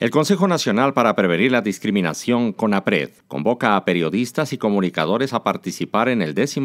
El Consejo Nacional para Prevenir la Discriminación, CONAPRED, convoca a periodistas y comunicadores a participar en el 12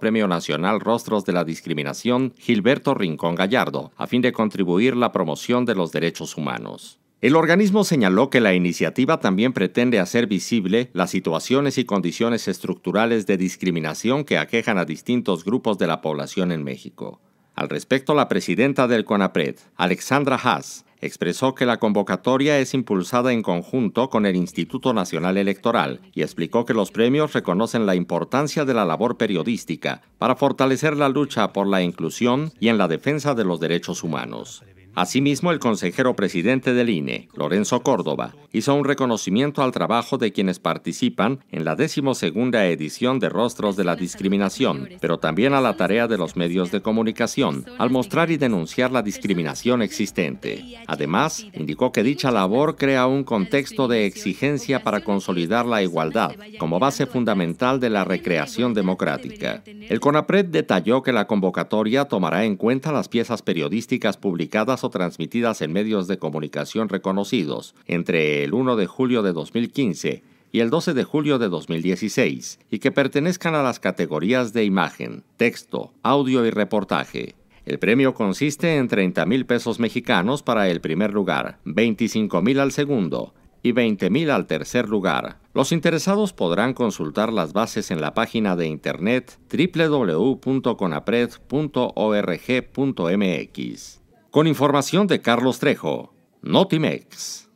Premio Nacional Rostros de la Discriminación Gilberto Rincón Gallardo, a fin de contribuir la promoción de los derechos humanos. El organismo señaló que la iniciativa también pretende hacer visible las situaciones y condiciones estructurales de discriminación que aquejan a distintos grupos de la población en México. Al respecto, la presidenta del CONAPRED, Alexandra Haas, expresó que la convocatoria es impulsada en conjunto con el Instituto Nacional Electoral y explicó que los premios reconocen la importancia de la labor periodística para fortalecer la lucha por la inclusión y en la defensa de los derechos humanos. Asimismo, el consejero presidente del INE, Lorenzo Córdoba, hizo un reconocimiento al trabajo de quienes participan en la decimosegunda edición de Rostros de la Discriminación, pero también a la tarea de los medios de comunicación, al mostrar y denunciar la discriminación existente. Además, indicó que dicha labor crea un contexto de exigencia para consolidar la igualdad como base fundamental de la recreación democrática. El CONAPRED detalló que la convocatoria tomará en cuenta las piezas periodísticas publicadas o transmitidas en medios de comunicación reconocidos, entre el 1 de julio de 2015 y el 12 de julio de 2016 y que pertenezcan a las categorías de imagen, texto, audio y reportaje. El premio consiste en 30 mil pesos mexicanos para el primer lugar, 25 mil al segundo y 20 mil al tercer lugar. Los interesados podrán consultar las bases en la página de internet www.conapred.org.mx. Con información de Carlos Trejo, Notimex.